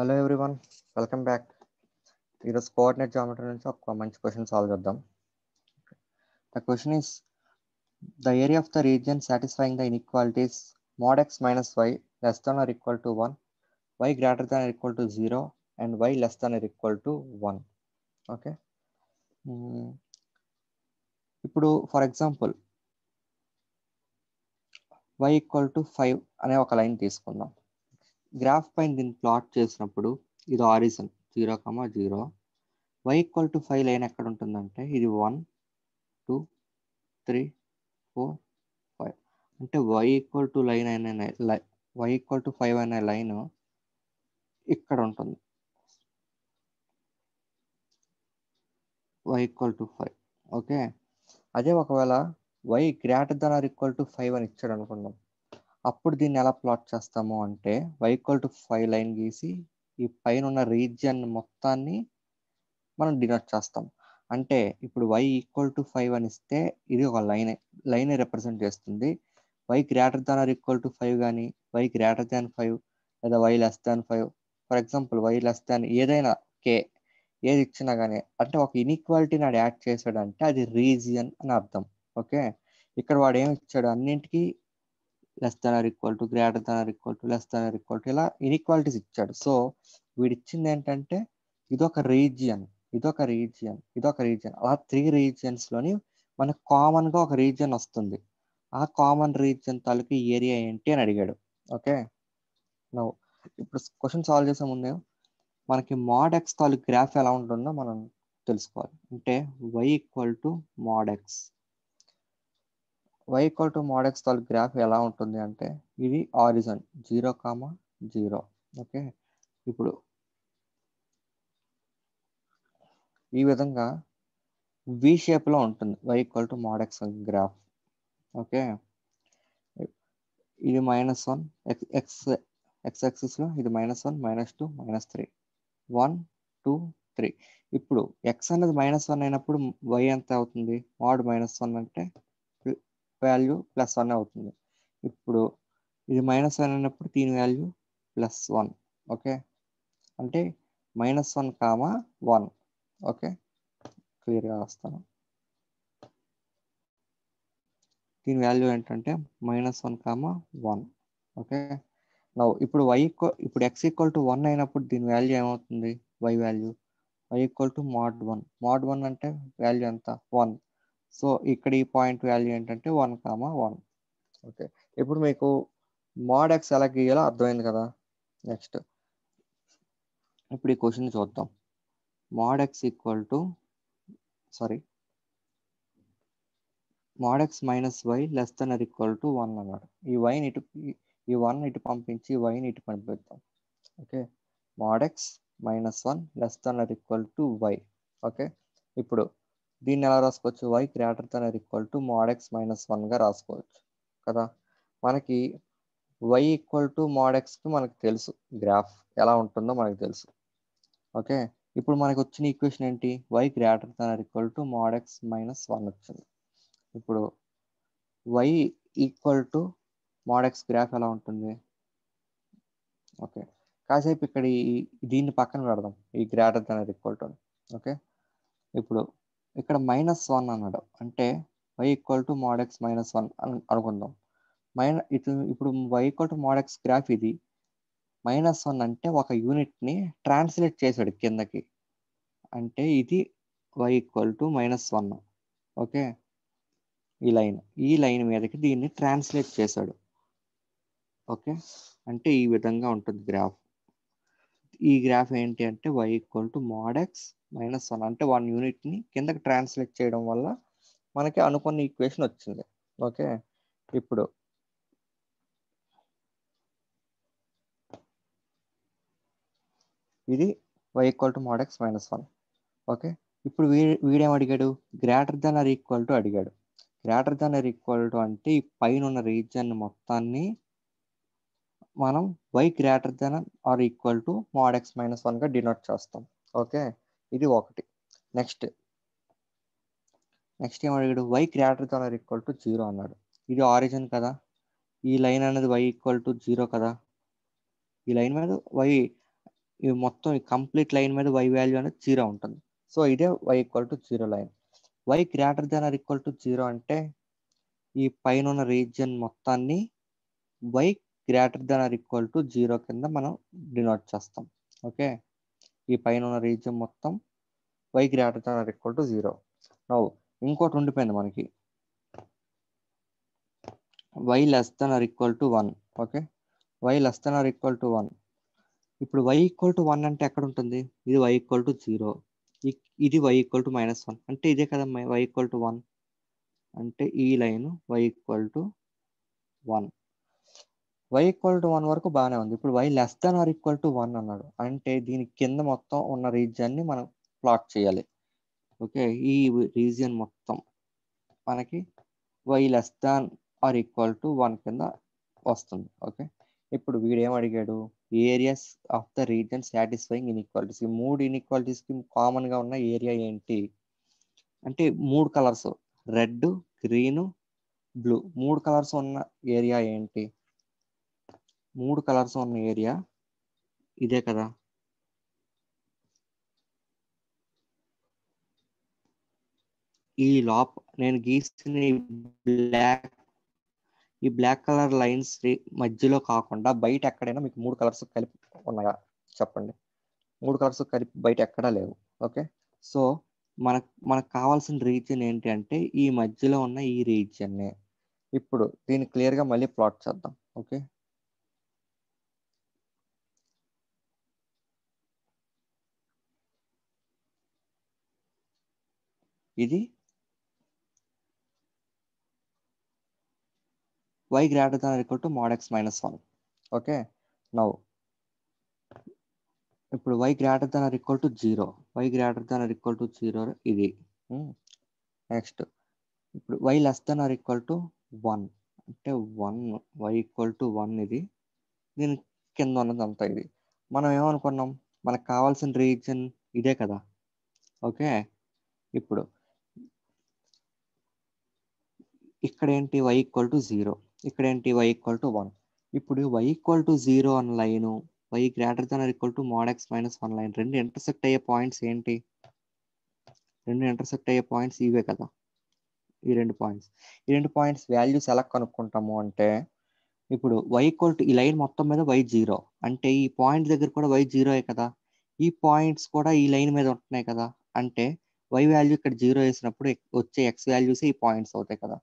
Hello everyone welcome back ఈరోజు coordinate geometry నుంచి ఒక మంచి క్వశ్చన్ సాల్వ్ చేద్దాం the question is the area of the region satisfying the inequalities mod X minus Y less than or equal to one Y greater than or equal to zero and Y less than or equal to one okay ఇప్పుడు for example Y equal to five అనే ఒక line తీసుకుందాం graph పైన దీన్ని plot చేసినప్పుడు ఇది origin zero comma zero Y equal to five line ఎక్కడ ఉంటుందంటే ఇది one two three four five అంటే వైక్వల్ టు లైన్ అయిన లైన్ వైక్వల్ టు ఫైవ్ అనే లైన్ ఇక్కడ ఉంటుంది వైక్వల్ టు ఫైవ్ ఓకే అదే ఒకవేళ Y greater than or equal to five అని ఇచ్చాడు అనుకుందాం అప్పుడు దీన్ని ఎలా ప్లాట్ చేస్తాము అంటే వైక్వల్ టు ఫైవ్ లైన్ గీసి ఈ పైన ఉన్న రీజియన్ మొత్తాన్ని మనం డినోట్ చేస్తాం అంటే ఇప్పుడు వై ఈక్వల్ టు ఫైవ్ అని ఇస్తే ఇది ఒక లైన్ లైన్ రిప్రజెంట్ చేస్తుంది Y greater than or equal to five కానీ వై గ్రేటర్ దాన్ ఫైవ్ లేదా Y less than five for example Y less than ఏదైనా కే ఏది ఇచ్చినా కానీ అంటే ఒక ఇన్ఈక్వాలిటీని నాడు యాడ్ చేశాడంటే అది రీజియన్ అని అర్థం ఓకే ఇక్కడ వాడు ఏమి ఇచ్చాడు అన్నింటికి less than or equal to greater than or equal to less than or equal to ఇలా ఇన్ఈక్వాలిటీస్ ఇచ్చాడు సో వీడిచ్చింది ఏంటంటే ఇది ఒక రీజియన్ ఇదొక రీజియన్ ఇది ఒక రీజియన్ అలా త్రీ రీజియన్స్లోని మనకు కామన్గా ఒక రీజియన్ వస్తుంది ఆ కామన్ రీజియన్ తాలూకు ఏరియా ఏంటి అని అడిగాడు ఓకే నువ్వు ఇప్పుడు క్వశ్చన్ సాల్వ్ చేసే ముందే మనకి మాడ్ ఎక్స్ తాలూకు గ్రాఫ్ ఎలా ఉంటుందో మనం తెలుసుకోవాలి అంటే why equal to mod X Y equal to mod X graph ఎలా ఉంటుంది అంటే ఇది origin zero comma zero okay ఇప్పుడు ఈ విధంగా వి షేప్లో ఉంటుంది Y equal to mod X X graph okay ఇది minus one X X X ఇది minus one minus two minus three one two three ఇప్పుడు ఎక్స్ అనేది మైనస్ వన్ అయినప్పుడు వై ఎంత అవుతుంది మోడ్ మైనస్ వన్ అంటే వాల్యూ ప్లస్ వన్ అవుతుంది ఇప్పుడు ఇది మైనస్ వన్ అయినప్పుడు దీని వాల్యూ ప్లస్ వన్ ఓకే అంటే minus one comma one okay క్లియర్గా వస్తాను దీని వాల్యూ ఏంటంటే minus one comma one okay ఇప్పుడు వై ఇప్పుడు ఎక్స్ ఈక్వల్ టు వన్ అయినప్పుడు దీని వాల్యూ ఏమవుతుంది Y value Y equal to mod one mod one అంటే వాల్యూ ఎంత వన్ సో ఇక్కడ ఈ పాయింట్ వాల్యూ ఏంటంటే వన్ కామా వన్ ఓకే ఇప్పుడు మీకు మోడ్ ఎక్స్ ఎలా గీయాలో అర్థమైంది కదా నెక్స్ట్ ఇప్పుడు ఈ క్వశ్చన్ చూద్దాం mod X equal to sorry mod X minus Y less than or equal to one అన్నాడు ఈ వైని ఇటు ఈ వన్ ఇటు పంపించి వైని ఇటు పంపిద్దాం okay mod X minus one less than or equal to Y okay ఇప్పుడు దీన్ని ఎలా రాసుకోవచ్చు Y greater than or equal to mod x minus వన్గా రాసుకోవచ్చు కదా మనకి వై ఈక్వల్ టు మోడెక్స్కి మనకు తెలుసు గ్రాఫ్ ఎలా ఉంటుందో మనకు తెలుసు ఓకే ఇప్పుడు మనకు వచ్చిన ఈక్వేషన్ ఏంటి y greater than or equal to mod x minus one వచ్చింది ఇప్పుడు y equal to mod x graph ఎలా ఉంటుంది ఓకే కాసేపు ఇక్కడ ఈ దీన్ని పక్కన పెడదాం ఈ greater than or equal to okay ఇప్పుడు ఇక్కడ మైనస్ వన్ అన్నాడు అంటే why equal to mod x minus one అనుకుందాం మైన ఇటు ఇప్పుడు y equal to mod x graph ఇది మైనస్ వన్ అంటే ఒక యూనిట్ని ట్రాన్స్లేట్ చేశాడు కిందకి అంటే ఇది y equal to minus one okay ఈ లైన్ ఈ లైన్ మీదకి దీన్ని ట్రాన్స్లేట్ చేశాడు ఓకే అంటే ఈ విధంగా ఉంటుంది గ్రాఫ్ ఈ గ్రాఫ్ ఏంటి అంటే why equal to mod x minus one అంటే వన్ యూనిట్ని కిందకి ట్రాన్స్లేట్ చేయడం వల్ల మనకి అనుకున్న ఈక్వేషన్ వచ్చింది ఓకే ఇప్పుడు ఇది y equal to mod x minus one okay ఇప్పుడు వీడి వీడేం అడిగాడు greater than or equal to అడిగాడు greater than or equal to అంటే ఈ పైన ఉన్న రీజియన్ మొత్తాన్ని మనం y greater than or equal to mod x minus వన్గా డినోట్ చేస్తాం ఓకే ఇది ఒకటి నెక్స్ట్ నెక్స్ట్ ఏం అడిగాడు y greater than or equal to zero అన్నాడు ఇది ఆరిజిన్ కదా ఈ లైన్ అనేది వై ఈక్వల్ టు జీరో కదా ఈ లైన్ మీద వై మొత్తం కంప్లీట్ లైన్ మీద వై వాల్యూ అనేది జీరో ఉంటుంది సో ఇదే y equal to zero line y greater than or equal to zero అంటే ఈ పైన ఉన్న రీజియన్ మొత్తాన్ని y greater than or equal to zero కింద మనం డినోట్ చేస్తాం ఓకే ఈ పైన ఉన్న రీజియం మొత్తం y greater than or equal to zero నవ్వు ఇంకోటి ఉండిపోయింది మనకి y less than or equal to one okay y less than or equal to one ఇప్పుడు వై ఈక్వల్ టు వన్ అంటే ఎక్కడ ఉంటుంది ఇది వై ఈక్వల్ టు జీరో ఇది y equal to minus one అంటే ఇదే కదా వై ఈక్వల్ టు వన్ అంటే ఈ line y equal to one y equal to one వరకు బాగానే ఉంది ఇప్పుడు y less than or equal to one అన్నాడు అంటే దీని కింద మొత్తం ఉన్న రీజియన్ని మనం ప్లాట్ చేయాలి ఓకే ఈ రీజియన్ మొత్తం మనకి y less than or equal to one కింద వస్తుంది ఓకే ఇప్పుడు వీడేం అడిగాడు areas of the region satisfying inequalities ఈ మూడు ఇన్ఈక్వాలిటీస్కి కామన్గా ఉన్న ఏరియా ఏంటి అంటే మూడు కలర్స్ రెడ్ గ్రీన్ బ్లూ మూడు కలర్స్ ఉన్న ఏరియా ఏంటి మూడు కలర్స్ ఉన్న ఏరియా ఇదే కదా ఈ లోప నేను గీసిన బ్లాక్ ఈ బ్లాక్ కలర్ లైన్స్ మధ్యలో కాకుండా బయట ఎక్కడైనా మీకు మూడు కలర్స్ కలిపి ఉన్నాయా చెప్పండి మూడు కలర్స్ కలిపి బయట ఎక్కడా లేవు ఓకే సో మన మనకు కావాల్సిన రీజియన్ ఏంటి అంటే ఈ మధ్యలో ఉన్న ఈ రీజియన్నే ఇప్పుడు దీన్ని క్లియర్గా మళ్ళీ ప్లాట్ చేద్దాం ఓకే ఇది y greater than equal to mod X minus one okay now ఇప్పుడు y greater than equal to zero y greater than equal to zero ఇది నెక్స్ట్ hmm? ఇప్పుడు y less than or equal to one అంటే one y equal to one ఇది దీని కింద ఉన్నది అంత ఇది మనం ఏమనుకున్నాం మనకు కావాల్సిన రీజన్ ఇదే కదా ఓకే ఇప్పుడు ఇక్కడ ఏంటి వై ఈక్వల్ టు జీరో ఇక్కడ ఏంటి వై ఈక్వల్ టు వన్ ఇప్పుడు వై ఈక్వల్ టు జీరో అన్న line y greater than or equal to mod x minus one line రెండు ఇంటర్సెక్ట్ అయ్యే పాయింట్స్ ఏంటి రెండు ఇంటర్సెక్ట్ అయ్యే పాయింట్స్ ఇవే కదా ఈ రెండు పాయింట్స్ ఈ రెండు పాయింట్స్ వాల్యూస్ ఎలా కనుక్కుంటాము అంటే ఇప్పుడు వై ఈక్వల్ టు ఈ లైన్ మొత్తం మీద వై జీరో అంటే ఈ పాయింట్ దగ్గర కూడా వై జీరోయే కదా ఈ పాయింట్స్ కూడా ఈ లైన్ మీద ఉంటున్నాయి కదా అంటే వై వాల్యూ ఇక్కడ జీరో వేసినప్పుడు వచ్చే ఎక్స్ వాల్యూస్ ఈ పాయింట్స్ అవుతాయి కదా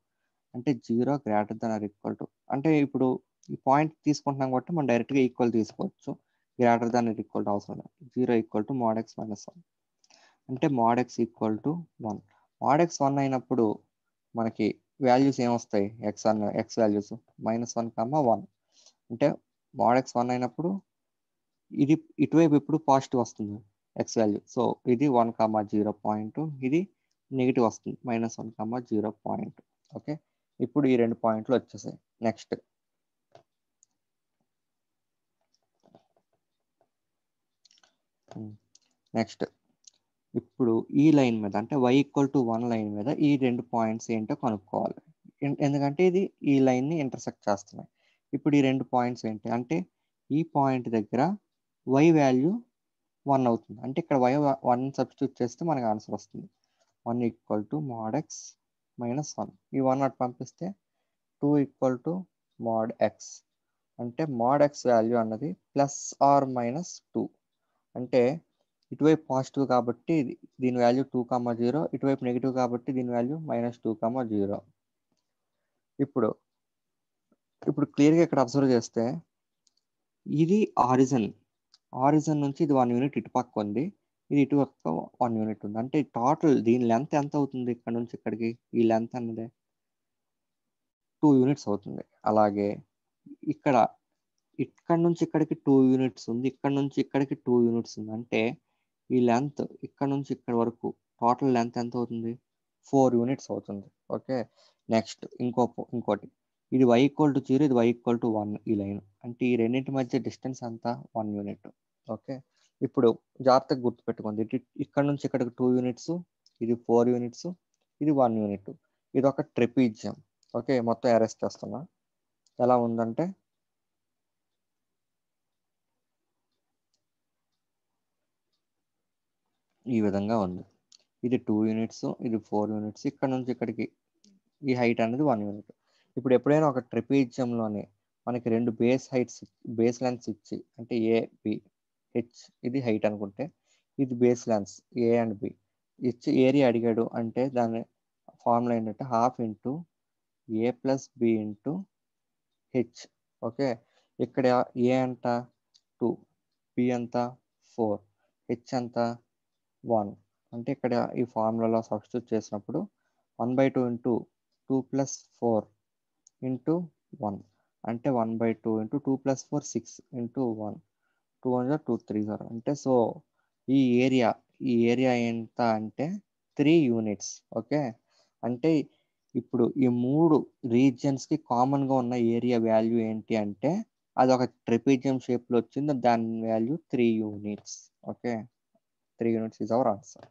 అంటే zero greater than or equal to అంటే ఇప్పుడు ఈ పాయింట్ తీసుకుంటున్నాం కాబట్టి మనం డైరెక్ట్గా ఈక్వల్ తీసుకోవచ్చు greater than or equal to అవసరం zero equal to x minus one అంటే mod x equal to one mod x one అయినప్పుడు మనకి వాల్యూస్ ఏమొస్తాయి x one x values minus one comma one అంటే ఎక్స్ వన్ అయినప్పుడు ఇది ఇటువైపు ఇప్పుడు పాజిటివ్ వస్తుంది ఎక్స్ వాల్యూ సో ఇది వన్ కమ్మ జీరో పాయింట్ ఇది నెగిటివ్ వస్తుంది minus one comma zero point okay ఇప్పుడు ఈ రెండు పాయింట్లు వచ్చేసాయి నెక్స్ట్ నెక్స్ట్ ఇప్పుడు ఈ లైన్ మీద అంటే why equal to one line మీద ఈ రెండు పాయింట్స్ ఏంటో కనుక్కోవాలి ఎందుకంటే ఇది ఈ లైన్ని ఇంటర్సెక్ట్ చేస్తున్నాయి ఇప్పుడు ఈ రెండు పాయింట్స్ ఏంటి అంటే ఈ పాయింట్ దగ్గర వై వాల్యూ వన్ అవుతుంది అంటే ఇక్కడ వై వన్ సబ్స్టిట్యూట్ చేస్తే మనకు ఆన్సర్ వస్తుంది one equal to mod x minus one ఈ వన్ అటు పంపిస్తే two equal to mod x అంటే మాడ్ ఎక్స్ వాల్యూ అన్నది ప్లస్ ఆర్ మైనస్ టూ అంటే ఇటువైపు పాజిటివ్ కాబట్టి దీని వాల్యూ టూ కామా జీరో ఇటువైపు నెగిటివ్ కాబట్టి దీని value minus two comma zero ఇప్పుడు ఇప్పుడు క్లియర్గా ఇక్కడ అబ్జర్వ్ చేస్తే ఇది ఆరిజన్ ఆరిజన్ నుంచి ఇది వన్ యూనిట్ ఇటుపక్క ఉంది ఇది ఇటు పక్క వన్ యూనిట్ ఉంది అంటే టోటల్ దీని లెంత్ ఎంత అవుతుంది ఇక్కడ నుంచి ఇక్కడికి ఈ లెంత్ అన్నది టూ యూనిట్స్ అవుతుంది అలాగే ఇక్కడ ఇక్కడ నుంచి ఇక్కడికి టూ యూనిట్స్ ఉంది ఇక్కడ నుంచి ఇక్కడికి టూ యూనిట్స్ ఉంది అంటే ఈ లెంత్ ఇక్కడ నుంచి ఇక్కడ వరకు టోటల్ లెంత్ ఎంత అవుతుంది ఫోర్ యూనిట్స్ అవుతుంది ఓకే నెక్స్ట్ ఇంకో ఇంకోటి ఇది వై ఈక్వల్ టు జీరో ఇది వై ఈక్వల్ టు వన్ ఈ లైన్ అంటే ఈ రెండింటి మధ్య డిస్టెన్స్ అంతా వన్ యూనిట్ ఓకే ఇప్పుడు జాగ్రత్తగా గుర్తుపెట్టుకోండి ఇక్కడ నుంచి ఇక్కడికి టూ యూనిట్స్ ఇది ఫోర్ యూనిట్స్ ఇది వన్ యూనిట్ ఇది ఒక ట్రిపీజియం ఓకే మొత్తం అరెస్ట్ చేస్తున్నా ఎలా ఉందంటే ఈ విధంగా ఉంది ఇది టూ యూనిట్స్ ఇది ఫోర్ యూనిట్స్ ఇక్కడ నుంచి ఇక్కడికి ఈ హైట్ అనేది వన్ యూనిట్ ఇప్పుడు ఎప్పుడైనా ఒక ట్రిపీజియంలోనే మనకి రెండు బేస్ హైట్స్ బేస్ లెన్స్ ఇచ్చి అంటే ఏ బి హెచ్ ఇది హైట్ అనుకుంటే ఇది base lengths a and b h area అడిగాడు అంటే దాని ఫార్ములా ఏంటంటే half into a plus b into h okay ఇక్కడ ఏ అంట టూ బి అంత ఫోర్ హెచ్ అంత వన్ అంటే ఇక్కడ ఈ ఫార్ములాలో సబ్స్టిట్యూట్ చేసినప్పుడు one by two into two plus four into one అంటే one by two into two plus four six into one two hundred two three zero అంటే సో ఈ ఏరియా ఈ ఏరియా ఎంత అంటే త్రీ యూనిట్స్ ఓకే అంటే ఇప్పుడు ఈ మూడు రీజియన్స్కి కామన్గా ఉన్న ఏరియా వాల్యూ ఏంటి అంటే అది ఒక ట్రిపిజియం షేప్లో వచ్చింది దాని value three units okay three units is our answer